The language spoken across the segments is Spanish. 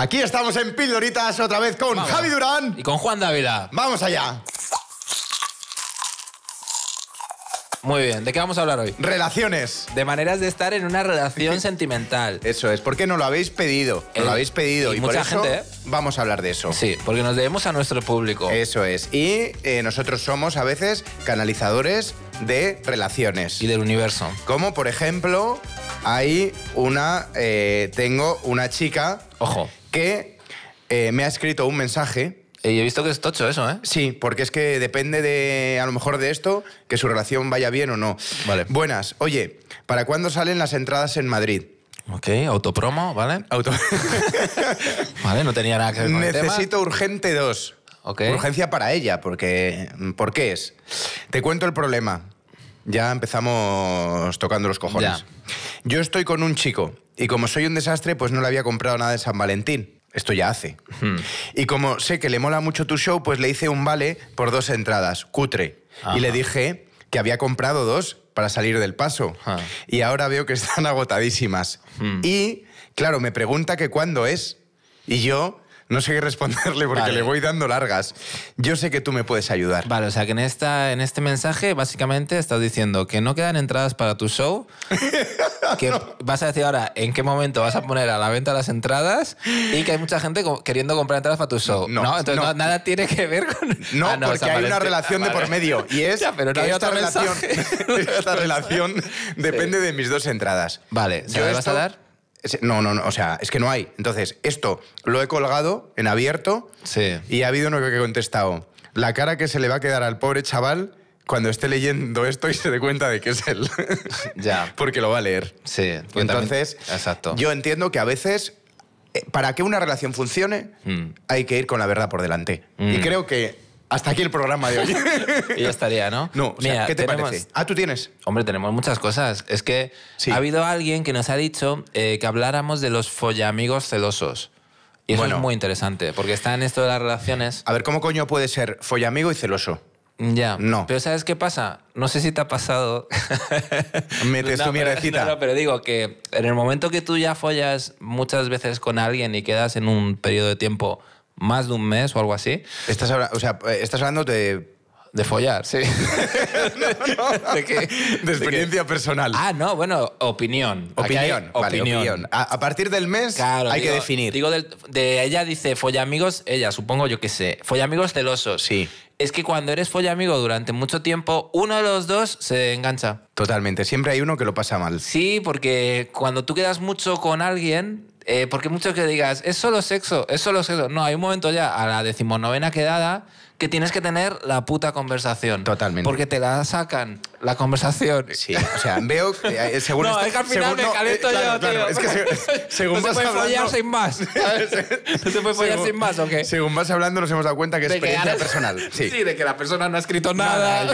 Aquí estamos en Pildoritas otra vez con Javi Durán. Y con Juan Dávila. Vamos allá. Muy bien, ¿de qué vamos a hablar hoy? Relaciones. De maneras de estar en una relación sentimental. Eso es, porque nos lo habéis pedido. lo eh, habéis pedido. Y, mucha gente, ¿eh? Vamos a hablar de eso. Sí, porque nos debemos a nuestro público. Eso es. Y eh, nosotros somos a veces canalizadores de relaciones. Y del universo. Como por ejemplo, hay una. tengo una chica. Ojo. Eh, me ha escrito un mensaje. Y he visto que es tocho eso, ¿eh? Sí, porque es que depende de, a lo mejor de esto, que su relación vaya bien o no. Vale. Buenas. Oye, ¿para cuándo salen las entradas en Madrid? Ok, autopromo, ¿vale? Auto... vale, no tenía nada que ver con el Necesito urgente dos. Ok. Urgencia para ella, porque... ¿Por qué es? Te cuento el problema ya empezamos tocando los cojones. Yo estoy con un chico y como soy un desastre, pues no le había comprado nada de San Valentín. Esto ya hace. Hmm. Y como sé que le mola mucho tu show, pues le hice un vale por dos entradas, cutre. Y le dije que había comprado dos para salir del paso. Y ahora veo que están agotadísimas. Hmm. Y, claro, me pregunta que cuándo es. Y yo no sé qué responderle porque le voy dando largas. Yo sé que tú me puedes ayudar. Vale, o sea que en, esta, en este mensaje básicamente estás diciendo que no quedan entradas para tu show, que vas a decir ahora en qué momento vas a poner a la venta las entradas y que hay mucha gente queriendo comprar entradas para tu show. No, entonces nada tiene que ver con... No, ah, porque hay una relación de por medio y esa, pero hay esta, relación, esta relación depende de mis dos entradas. Vale, ¿se vas a dar? No, no, no, o sea, es que no hay. Entonces, esto lo he colgado en abierto y ha habido uno que ha contestado. La cara que se le va a quedar al pobre chaval cuando esté leyendo esto y se dé cuenta de que es él. ya. Porque lo va a leer. Sí. Entonces, exacto. yo entiendo que a veces, eh, para que una relación funcione, mm. hay que ir con la verdad por delante. Y mm. creo que hasta aquí el programa de hoy. y ya estaría, ¿no? No, o sea, ¿qué te parece? Ah, tú tienes. Hombre, tenemos muchas cosas. Es que ha habido alguien que nos ha dicho eh, que habláramos de los follamigos celosos. Y eso bueno. es muy interesante, porque está en esto de las relaciones. A ver, ¿cómo coño puede ser follamigo y celoso? Ya. No. Pero ¿sabes qué pasa? No sé si te ha pasado. Metes tu mierdecita. no, pero digo que en el momento que tú ya follas muchas veces con alguien y quedas en un periodo de tiempo más de un mes o algo así. Estás, eh, estás hablando de... De follar, sí. ¿De De experiencia personal. Ah, no, bueno, opinión. Opinión, opinión. A, partir del mes hay que definir. Digo, de ella dice amigos ella supongo, yo que sé, amigos celosos. Sí. Es que cuando eres follamigo durante mucho tiempo, uno de los dos se engancha. Totalmente, siempre hay uno que lo pasa mal. Sí, porque cuando tú quedas mucho con alguien, eh, porque mucho que digas, es solo sexo, es solo sexo. No, hay un momento ya, a la decimonovena quedada, que tienes que tener la puta conversación. Totalmente. Porque te la sacan la conversación. Sí, o sea, veo que eh, según No, es que al final me calento eh, yo, tío. es que según no se puede follar sin más. no se puede follar sin más, ¿o qué? Según vas hablando nos hemos dado cuenta que es experiencia personal. Sí. de que la persona no ha escrito nada.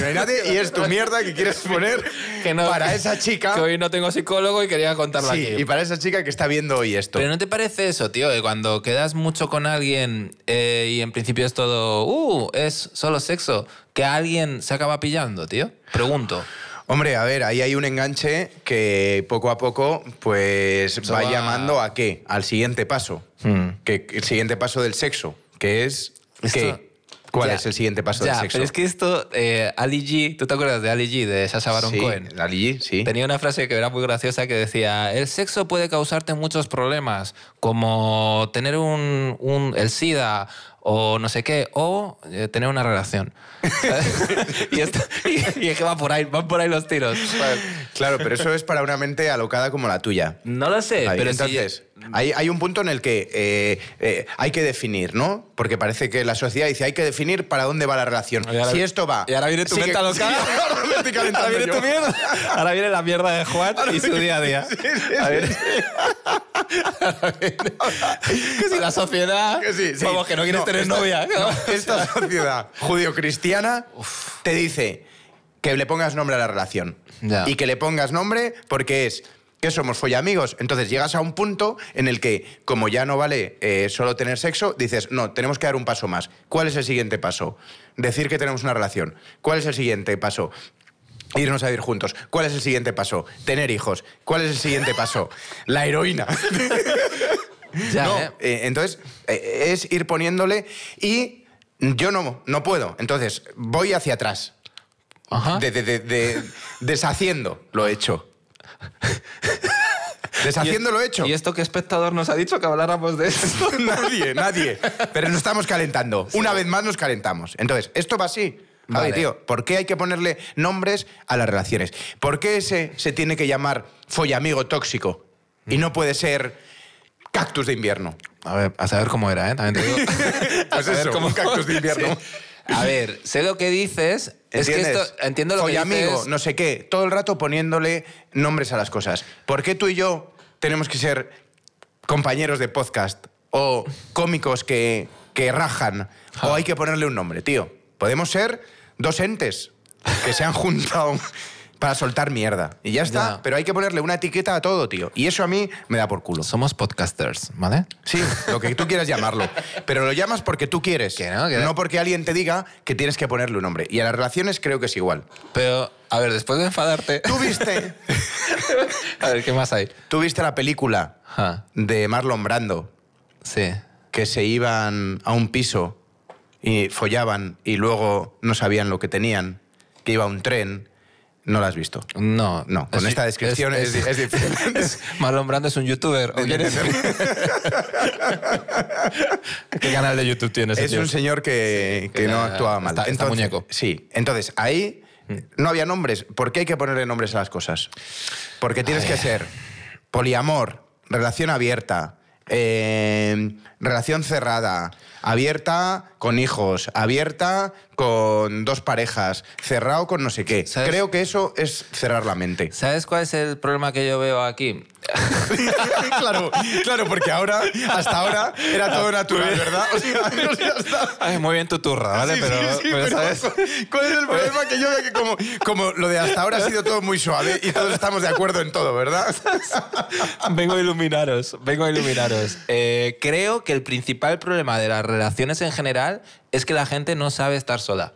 y es tu mierda que quieres poner Que no- para esa chica. Que hoy no tengo psicólogo y quería contarlo Sí, aquí. y para esa chica que está viendo hoy esto. Pero ¿no te parece eso, tío? de cuando quedas mucho con alguien eh, y en principio es todo, uh, es solo sexo, que alguien se acaba pillando, tío? Pregunto. Hombre, a ver, ahí hay un enganche que poco a poco pues va, llamando a qué? Al siguiente paso. Hmm. Que, el siguiente paso del sexo, que es ¿Cuál es el siguiente paso del sexo? Pero es que esto, eh, Ali G, ¿tú te acuerdas de Ali G, de Sasha Baron Cohen? Ali G, sí. Tenía una frase que era muy graciosa que decía: El sexo puede causarte muchos problemas, como tener un, un el SIDA o no sé qué, o eh, tener una relación. y, es que va por ahí, van por ahí los tiros. Claro, pero eso es para una mente alocada como la tuya. No lo sé, pero entonces hay, un punto en el que eh, eh, hay que definir, ¿no? Porque parece que la sociedad dice hay que definir para dónde va la relación. si esto va. Y ahora viene tu mente alocada. ahora, viene tu mierda. ahora viene la mierda de Juan y su día a día. Sí, sí, que si la sociedad. Que sí, Vamos, que no quieres tener novia. No, esta sociedad judio-cristiana te dice que le pongas nombre a la relación. Y que le pongas nombre porque es que somos follamigos. Entonces llegas a un punto en el que, como ya no vale eh, solo tener sexo, dices, no, tenemos que dar un paso más. ¿Cuál es el siguiente paso? Decir que tenemos una relación. ¿Cuál es el siguiente paso? Irnos a vivir juntos. ¿Cuál es el siguiente paso? Tener hijos. ¿Cuál es el siguiente paso? La heroína. no, ¿eh? Eh, entonces, eh, es ir poniéndole y yo no, no puedo. Entonces, voy hacia atrás. Ajá. De, deshaciendo lo hecho. Deshaciendo lo hecho. ¿Y esto qué espectador nos ha dicho que habláramos de esto? nadie, nadie. Pero nos estamos calentando. Una vez más nos calentamos. Entonces, esto va así. Vale. tío, ¿por qué hay que ponerle nombres a las relaciones? ¿Por qué ese se tiene que llamar follamigo tóxico? Y no puede ser Cactus de invierno. A ver, a saber cómo era, ¿eh? También te digo. Pues a cómo... cactus de invierno. A ver, sé lo que dices. Es que esto, entiendo lo que dices. amigo, no sé qué. Todo el rato poniéndole nombres a las cosas. ¿Por qué tú y yo tenemos que ser compañeros de podcast o cómicos que, que rajan? O hay que ponerle un nombre, tío. Podemos ser dos entes que se han juntado para soltar mierda. Y ya está. Pero hay que ponerle una etiqueta a todo, tío. Y eso a mí me da por culo. Somos podcasters, ¿vale? Sí, lo que tú quieras llamarlo. Pero lo llamas porque tú quieres. Que no, porque alguien te diga que tienes que ponerle un nombre. Y a las relaciones creo que es igual. Pero, a ver, después de enfadarte... ¿Tú viste? a ver, ¿qué más hay? ¿Tú viste la película de Marlon Brando? Sí. Que se iban a un piso y follaban y luego no sabían lo que tenían, que iba un tren no la has visto. No. No, con esta descripción es, es, difícil. es un youtuber. ¿Qué canal de YouTube tienes? Es un señor que, no actúa mal. Está, muñeco. Sí, entonces ahí mm. no había nombres. ¿Por qué hay que ponerle nombres a las cosas? Porque tienes que ser poliamor, relación abierta, eh, relación cerrada, abierta con hijos, abierta con dos parejas, cerrado con no sé qué. Creo que eso es cerrar la mente. ¿Sabes cuál es el problema que yo veo aquí? claro, claro, porque ahora, hasta ahora, era todo ah, natural, ¿verdad? muy bien tu turra, ¿vale? pero, ¿sabes? ¿cuál es el problema que yo veo que como, lo de hasta ahora ha sido todo muy suave y todos estamos de acuerdo en todo, ¿verdad? vengo a iluminaros, vengo a iluminaros. Eh, creo que el principal problema de las relaciones en general es que la gente no sabe estar sola.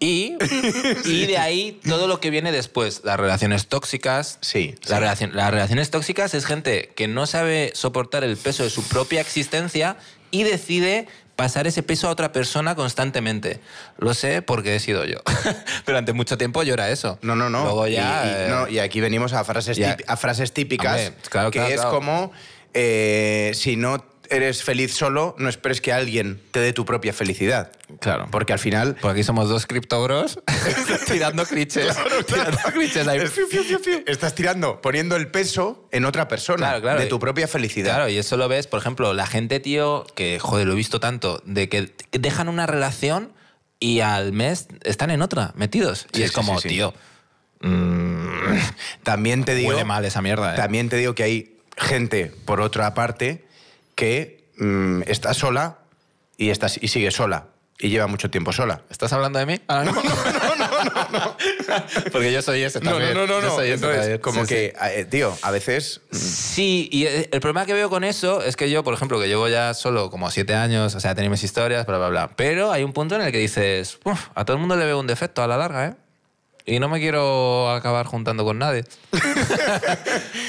Y, y de ahí todo lo que viene después, las relaciones tóxicas. Sí. sí. las relaciones tóxicas es gente que no sabe soportar el peso de su propia existencia y decide pasar ese peso a otra persona constantemente. Lo sé porque he sido yo. Durante mucho tiempo yo era eso. No, no, no. ya, eh, y, aquí venimos a frases, a frases típicas, que es como... Eh, si no eres feliz solo, no esperes que alguien te dé tu propia felicidad. Claro. Porque al final. Porque aquí somos dos criptobros tirando clichés. Tirando clichés Estás tirando, poniendo el peso en otra persona de tu propia felicidad. Claro, y eso lo ves, por ejemplo, la gente, tío, que joder, lo he visto tanto, de que dejan una relación y al mes están en otra, metidos. y es como, tío. Mm, también te digo. Huele mal esa mierda. ¿eh? También te digo que hay gente, por otra parte, que mm, está sola y, está, y sigue sola y lleva mucho tiempo sola. ¿Estás hablando de mí? no, no, no, no, Porque yo soy ese también. No, no, no, no. como que, eh, tío, a veces... Mm. Sí, y eh, el problema que veo con eso es que yo, por ejemplo, que llevo ya solo como siete años, o sea, tenido mis historias, bla, bla, bla. Pero hay un punto en el que dices, Uf, a todo el mundo le veo un defecto a la larga, ¿eh? Y no me quiero acabar juntando con nadie.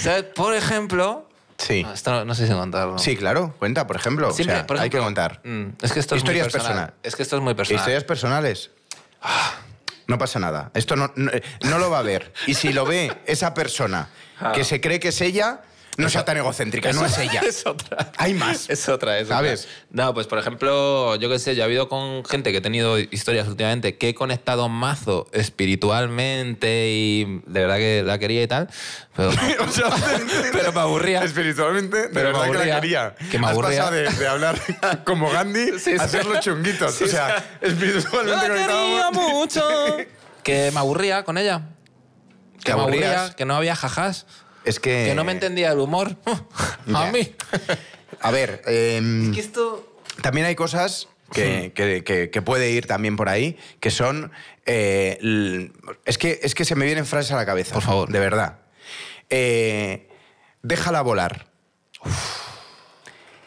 ¿Sabes? Por ejemplo, Sí. Ah, no, esto no, sé si contarlo. Sí, claro, cuenta, por ejemplo. o sea, hay que contar. Mm, es que esto Historias es muy personal. Es que esto es muy personal. Historias personales. Ah. no pasa nada. Esto eh, no, lo va a ver. Y si lo ve esa persona ah. que se cree que es ella, no sea tan egocéntrica, no es ella. Es otra. Hay más. Es otra, es ¿Sabes? No, pues por ejemplo, yo qué sé, yo he habido con gente que he tenido historias últimamente que he conectado mazo espiritualmente y de verdad que la quería y tal. Pero, pero me aburría. Espiritualmente, de pero verdad que la quería. Que me aburría. de, hablar como Gandhi sí, los chunguitos. o sea, espiritualmente la quería mucho. Que me aburría con ella. Que me aburría, que no había jajás que... no me entendía el humor. a mí. a ver... Em, esto... También hay cosas que, puede ir también por ahí, que son... Eh, es, que, es que se me vienen frases a la cabeza. Por favor. De verdad. Eh, déjala volar.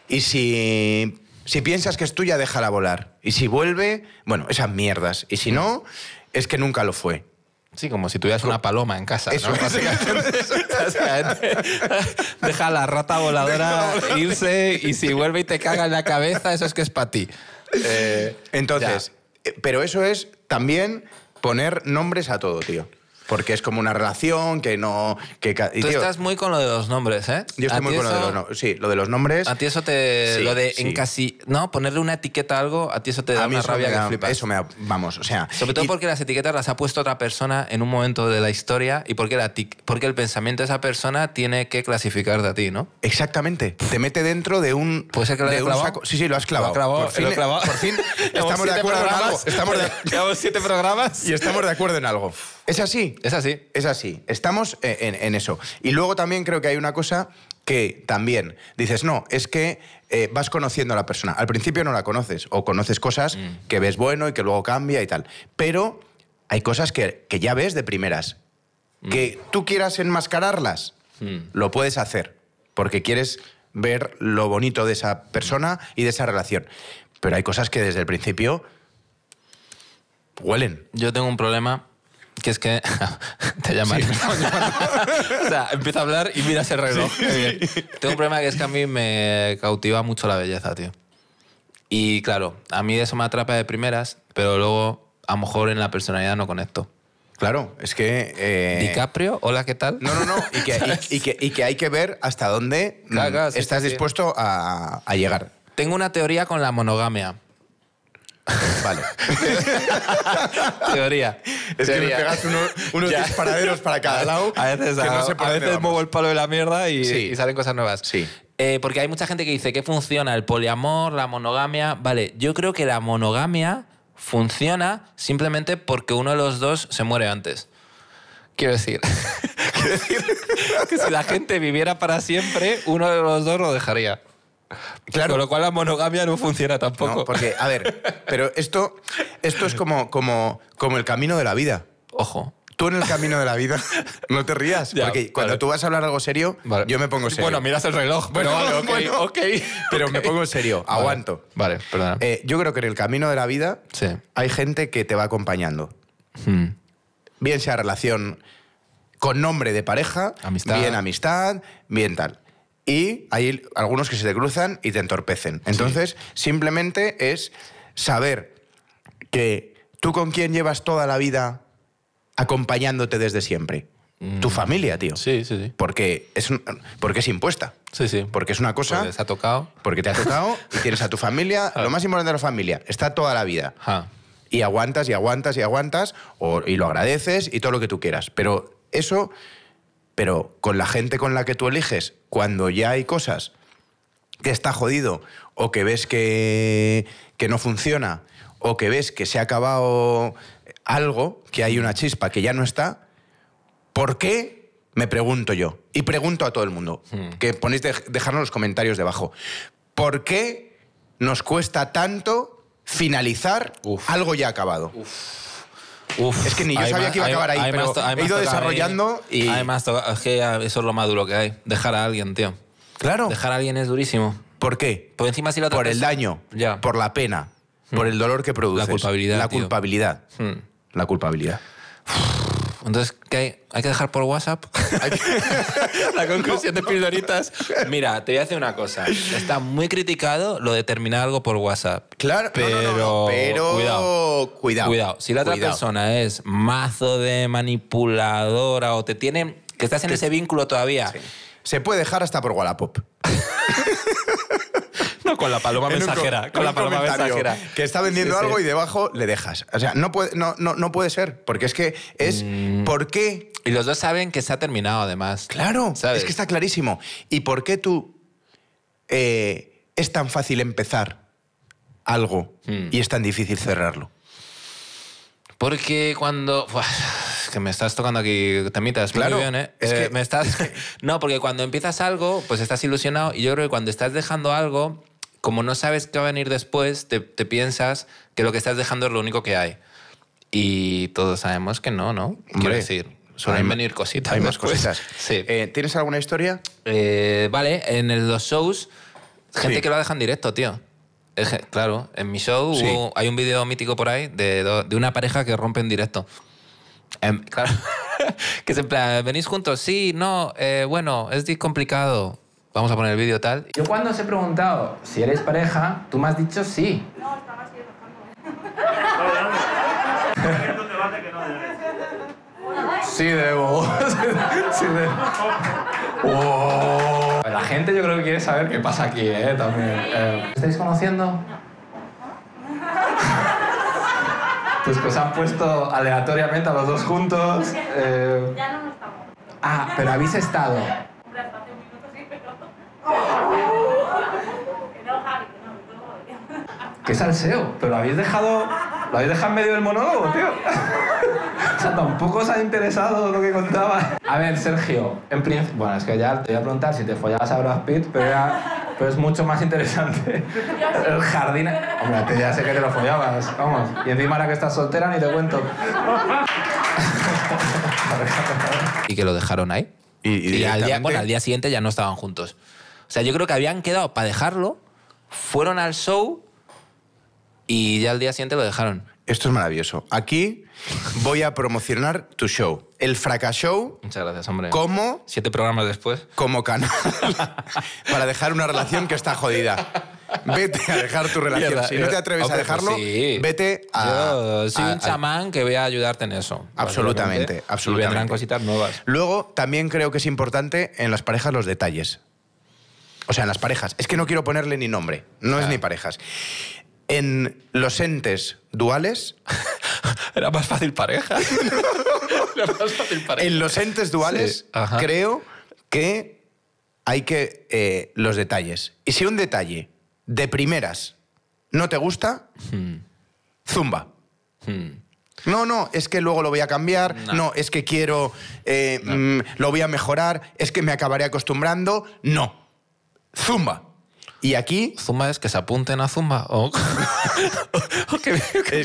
Y si, si piensas que es tuya, déjala volar. Y si vuelve, bueno, esas mierdas. Y si no, es que nunca lo fue. Sí, como si tuvieras una paloma en casa, ¿no? deja a la rata voladora irse y si vuelve y te caga en la cabeza, eso es que es para ti. Eh, entonces, eh, pero eso es también poner nombres a todo, tío. Porque es como una relación que no. Que, Tú estás muy con lo de los nombres, ¿eh? Yo estoy muy con lo de los nombres. Sí, lo de los nombres. A ti eso te. lo de en casi. No, ponerle una etiqueta a algo, a ti eso te da una rabia que flipas. Eso me Vamos, o sea. Sobre todo porque las etiquetas las ha puesto otra persona en un momento de la historia y porque, la porque el pensamiento de esa persona tiene que clasificar de a ti, ¿no? Exactamente. Te mete dentro de un. ¿Puede ser que lo Sí, sí, lo has clavado. por, fin, por fin, estamos de acuerdo en algo. siete programas. Y estamos de acuerdo en algo. Es así. Es así. Es así. Estamos e, en, eso. Y luego también creo que hay una cosa que también dices, no, es que eh, vas conociendo a la persona. Al principio no la conoces o conoces cosas mm. que ves bueno y que luego cambia y tal. Pero hay cosas que, ya ves de primeras. Mm. Que tú quieras enmascararlas, mm. lo puedes hacer porque quieres ver lo bonito de esa persona y de esa relación. Pero hay cosas que desde el principio huelen. Yo tengo un problema que es que te llamaré. o sea, empieza a hablar y miras el reloj. Tengo un problema que es que a mí me cautiva mucho la belleza, tío. Y claro, a mí eso me atrapa de primeras, pero luego a lo mejor en la personalidad no conecto. Claro, es que... Eh, DiCaprio, hola, ¿qué tal? No, no, no, y que, y, que, y que, hay que ver hasta dónde mm, estás dispuesto a, a llegar. Tengo una teoría con la monogamia. Vale. Teoría. Es que me pegas unos disparaderos para cada lado. A veces, muevo el palo de la mierda y, salen cosas nuevas. Sí. Eh, porque hay mucha gente que dice que funciona el poliamor, la monogamia. Vale, yo creo que la monogamia funciona simplemente porque uno de los dos se muere antes. Quiero decir, quiero decir que si la gente viviera para siempre, uno de los dos lo dejaría. Claro. Con lo cual la monogamia no funciona tampoco. No, porque, a ver, pero esto, esto es como, como, como el camino de la vida. Ojo. Tú en el camino de la vida, no te rías, porque cuando tú vas a hablar algo serio, yo me pongo serio. Bueno, miras el reloj, pero Pero me pongo serio, aguanto. Vale, eh, yo creo que en el camino de la vida hay gente que te va acompañando. Hmm. Bien sea relación con nombre de pareja, bien amistad, bien tal y hay algunos que se te cruzan y te entorpecen. Entonces, simplemente es saber que tú con quién llevas toda la vida acompañándote desde siempre. Mm. Tu familia, tío. Sí, sí, sí. Porque es, porque es impuesta. Sí, sí. Porque es una cosa. Porque te ha tocado. Porque te ha tocado y tienes a tu familia. Ah. lo más importante de la familia. Está toda la vida. Ah. Y aguantas y aguantas y aguantas y lo agradeces y todo lo que tú quieras. Pero eso pero con la gente con la que tú eliges, cuando ya hay cosas que está jodido o que ves que, que no funciona o que ves que se ha acabado algo, que hay una chispa que ya no está, ¿por qué? Me pregunto yo. Y pregunto a todo el mundo. Hmm. Que ponéis de, dejarnos los comentarios debajo. ¿Por qué nos cuesta tanto finalizar algo ya acabado? es que ni yo sabía que iba a acabar ahí, pero he ido desarrollando y... Además, es eso es lo más duro que hay. Dejar a alguien, tío. Claro. Dejar a alguien es durísimo. ¿Por qué? Por encima si Por el daño, ya. por la pena, por hmm. el dolor que produce. La culpabilidad. La culpabilidad. Hmm. La culpabilidad. Entonces, ¿qué hay? ¿Hay que dejar por WhatsApp? la conclusión de pildoritas. Mira, te voy a hacer una cosa. Está muy criticado lo de terminar algo por WhatsApp. Claro, pero, Cuidado, cuidado. Si la otra persona es mazo de manipuladora o te tiene... que estás en ese vínculo todavía. Se puede dejar hasta por Wallapop. No, con la paloma mensajera. Con, la paloma mensajera. Que está vendiendo algo y debajo le dejas. O sea, no puede, no, puede ser. Porque es que es. Mm. ¿Por qué? Y los dos saben que se ha terminado, además. Claro. Es que está clarísimo. ¿Y por qué tú eh, es tan fácil empezar algo mm. y es tan difícil cerrarlo? Porque cuando. Es que me estás tocando aquí temitas, claro, bien, ¿eh? Es eh, que... me estás. no, porque cuando empiezas algo, pues estás ilusionado. Y yo creo que cuando estás dejando algo, como no sabes qué va a venir después, te, piensas que lo que estás dejando es lo único que hay. Y todos sabemos que no, ¿no? Quiero decir, suelen venir cositas. Hay más eh, ¿Tienes alguna historia? Eh, vale, en los shows, gente que lo deja en directo, tío. claro, en mi show hay un video mítico por ahí de, una pareja que rompe en directo. Em, claro, que se ¿venís juntos? Sí, no, eh, bueno, es complicado. Vamos a poner el vídeo tal. Yo cuando os he preguntado si eres pareja, tú me has dicho sí. No, estabas Sí debo. sí debo. La gente yo creo que quiere saber qué pasa aquí, ¿eh? También. Eh. ¿Estáis conociendo? Pues que os han puesto aleatoriamente a los dos juntos. Eh. Ya no nos estamos. Ah, pero habéis estado. qué salseo, pero lo habéis dejado, lo habéis dejado en medio del monólogo, tío. o sea, tampoco os ha interesado lo que contaba. A ver, Sergio, en principio, bueno, es que ya te voy a preguntar si te follabas a Brad Pitt, pero es mucho más interesante. El jardín. Hombre, ya sé que te lo follabas, vamos. Y encima ahora que estás soltera ni te cuento. y que lo dejaron ahí. Y, al, día, bueno, al día siguiente ya no estaban juntos. O sea, yo creo que habían quedado para dejarlo, fueron al show y ya al día siguiente lo dejaron. Esto es maravilloso. Aquí voy a promocionar tu show, el Fracas Show. Muchas gracias, hombre. Como. Siete programas después. Como canal. para dejar una relación que está jodida. Vete a dejar tu relación. si no te atreves a pues dejarlo, vete a. soy un chamán que voy a ayudarte en eso. Absolutamente, absolutamente. Y vendrán cositas nuevas. Luego, también creo que es importante en las parejas los detalles. O sea, en las parejas. Es que no quiero ponerle ni nombre. No es ni parejas en los entes duales. Era más fácil pareja. Era más fácil pareja. En los entes duales, creo que hay que. Eh, los detalles. Y si un detalle de primeras no te gusta, hmm. zumba. Hmm. No, no, es que luego lo voy a cambiar, no, es que quiero, eh, mm, lo voy a mejorar, es que me acabaré acostumbrando, no. Zumba. Y aquí, Zumba es que se apunten a Zumba o, que,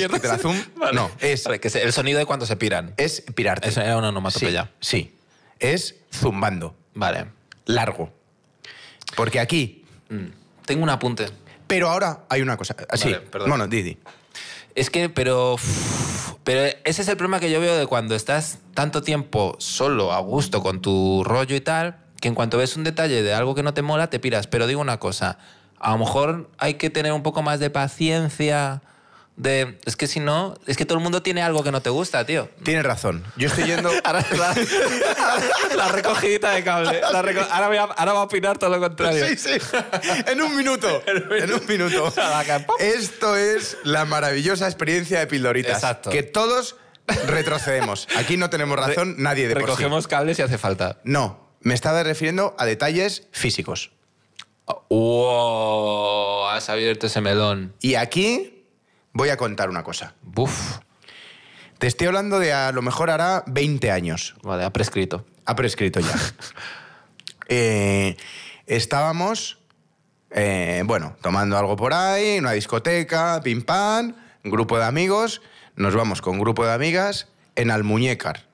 la No, es el sonido de cuando se piran. Es pirarte. Eso era una onomatopeya. Sí, es zumbando. Vale. Largo. Porque aquí... Mm. Tengo un apunte. Pero ahora hay una cosa. Ah, sí, perdón. Bueno, Didi. Es que, pero... Pero ese es el problema que yo veo de cuando estás tanto tiempo solo, a gusto, con tu rollo y tal que en cuanto ves un detalle de algo que no te mola, te piras. Pero digo una cosa, a lo mejor hay que tener un poco más de paciencia. De, es que si no, es que todo el mundo tiene algo que no te gusta, tío. Tienes razón. Yo estoy yendo. ahora, la, recogidita de cable. ahora, voy a, ahora a opinar todo lo contrario. Sí, sí. En un minuto. en un minuto. Esto es la maravillosa experiencia de Pildoritas. Exacto. Que todos retrocedemos. Aquí no tenemos razón, nadie de Recogemos por sí. cables si hace falta. No, me estaba refiriendo a detalles físicos. ¡Wow! Has abierto ese melón. Y aquí voy a contar una cosa. ¡Buf! Te estoy hablando de a lo mejor hará 20 años. Vale, ha prescrito. Ha prescrito ya. Eh, estábamos, eh, bueno, tomando algo por ahí, una discoteca, pim pam, grupo de amigos. Nos vamos con grupo de amigas en Almuñécar.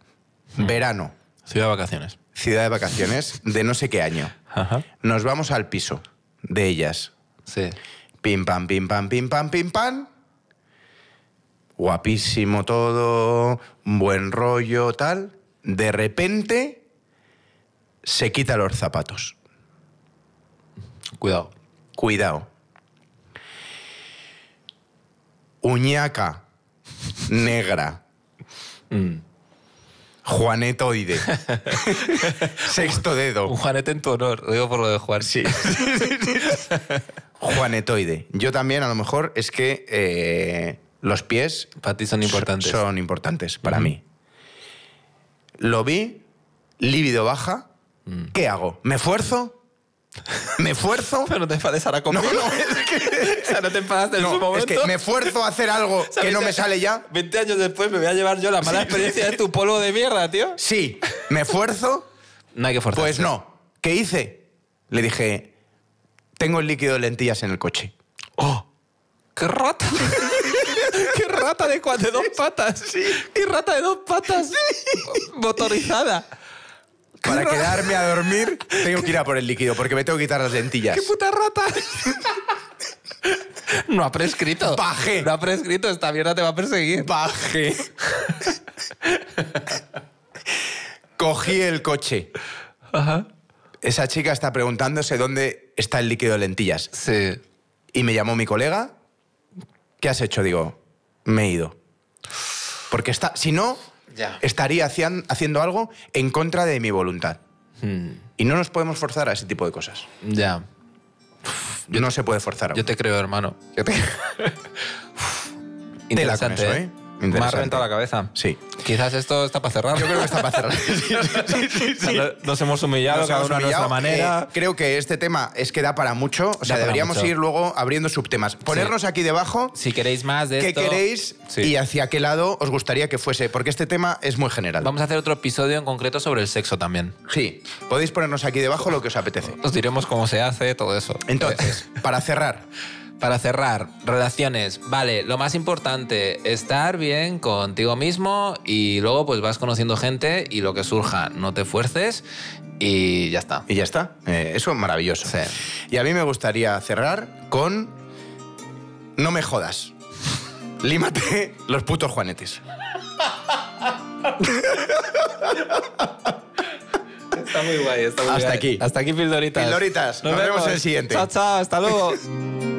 Hmm. Verano. Ciudad de vacaciones ciudad de vacaciones de no sé qué año. Nos vamos al piso de ellas. Sí. Pim, pam, pim, pam, pim, pam, pim, pam. Guapísimo todo, buen rollo, tal. De repente se quita los zapatos. Cuidado. Cuidado. Uñaca negra. Mm. Juanetoide. Sexto dedo. Un Juanete en tu honor, digo por lo de Juan. Sí. Juanetoide. Yo también, a lo mejor, es que eh, los pies. Para ti son importantes. Son importantes para mí. Lo vi, lívido baja. Mm. ¿Qué hago? ¿Me esfuerzo? me esfuerzo. Pero no te enfades ahora conmigo. No, no, o sea, no te enfadaste en su momento. Es que me esfuerzo a hacer algo que no me sale ya. 20 años después me voy a llevar yo la mala experiencia de tu polvo de mierda, tío. Sí, me esfuerzo. no hay que forzar. Pues no. ¿Qué hice? Le dije, tengo el líquido de lentillas en el coche. ¡Oh! ¡Qué rata! ¡Qué rata de, de dos patas! Sí. ¡Qué rata de dos patas! Sí. Motorizada. Para quedarme a dormir, tengo que ir a por el líquido porque me tengo que quitar las lentillas. ¡Qué puta rata! No ha prescrito. ¡Paje! No ha prescrito. Esta mierda te va a perseguir. ¡Paje! Cogí el coche. Ajá. Esa chica está preguntándose dónde está el líquido de lentillas. Sí. Y me llamó mi colega. ¿Qué has hecho? Digo, me he ido. Porque está, si no, estaría haciendo algo en contra de mi voluntad. Hmm. Y no nos podemos forzar a ese tipo de cosas. Ya. yo no se puede forzar. Yo te creo, hermano. Yo te... la interesante, ¿eh? ¿eh? Me ha la cabeza. Sí. Quizás esto está para cerrar. Yo creo que está para cerrar. sí, sí, Nos hemos humillado cada a nuestra manera. Eh, creo que este tema es que da para mucho. O sea, deberíamos ir luego abriendo subtemas. Ponernos aquí debajo. Si queréis más de esto. ¿Qué queréis y hacia qué lado os gustaría que fuese? Porque este tema es muy general. Vamos a hacer otro episodio en concreto sobre el sexo también. Sí. Podéis ponernos aquí debajo lo que os apetece. Os diremos cómo se hace, todo eso. Entonces, para cerrar para cerrar, relaciones, vale, lo más importante, estar bien contigo mismo y luego pues vas conociendo gente y lo que surja, no te fuerces y ya está. Y ya está, eh, eso es maravilloso. Y a mí me gustaría cerrar con, no me jodas, límate los putos juanetes. Está muy guay, está muy hasta guay. Hasta aquí. Hasta aquí, Pildoritas. Pildoritas. Nos, Nos vemos. en el siguiente. Chao, chao. Hasta luego.